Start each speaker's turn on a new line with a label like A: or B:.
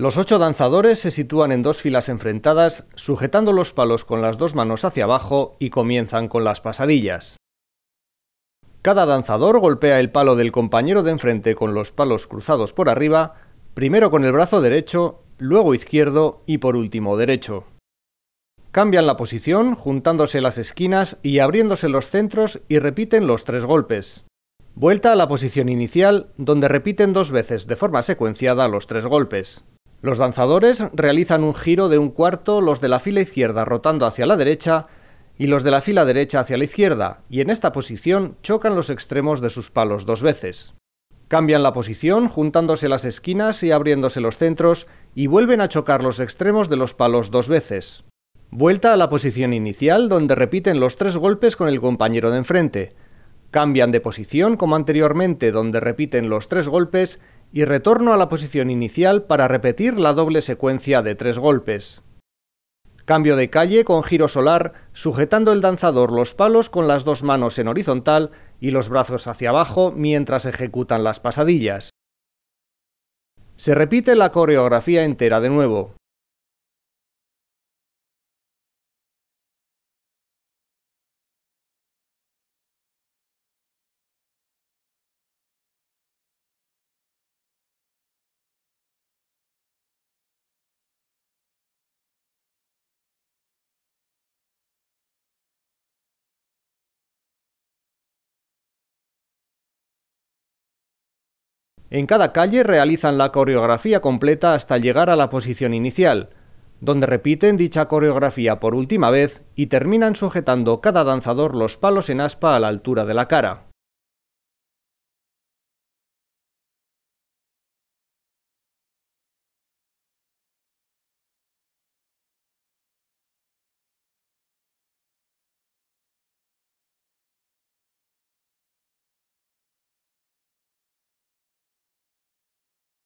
A: Los ocho danzadores se sitúan en dos filas enfrentadas, sujetando los palos con las dos manos hacia abajo y comienzan con las pasadillas. Cada danzador golpea el palo del compañero de enfrente con los palos cruzados por arriba, primero con el brazo derecho, luego izquierdo y por último derecho. Cambian la posición, juntándose las esquinas y abriéndose los centros y repiten los tres golpes. Vuelta a la posición inicial, donde repiten dos veces de forma secuenciada los tres golpes. Los danzadores realizan un giro de un cuarto, los de la fila izquierda rotando hacia la derecha y los de la fila derecha hacia la izquierda, y en esta posición chocan los extremos de sus palos dos veces. Cambian la posición, juntándose las esquinas y abriéndose los centros, y vuelven a chocar los extremos de los palos dos veces. Vuelta a la posición inicial, donde repiten los tres golpes con el compañero de enfrente. Cambian de posición como anteriormente, donde repiten los tres golpes y retorno a la posición inicial para repetir la doble secuencia de tres golpes. Cambio de calle con giro solar, sujetando el danzador los palos con las dos manos en horizontal y los brazos hacia abajo mientras ejecutan las pasadillas. Se repite la coreografía entera de nuevo. En cada calle realizan la coreografía completa hasta llegar a la posición inicial, donde repiten dicha coreografía por última vez y terminan sujetando cada danzador los palos en aspa a la altura de la cara.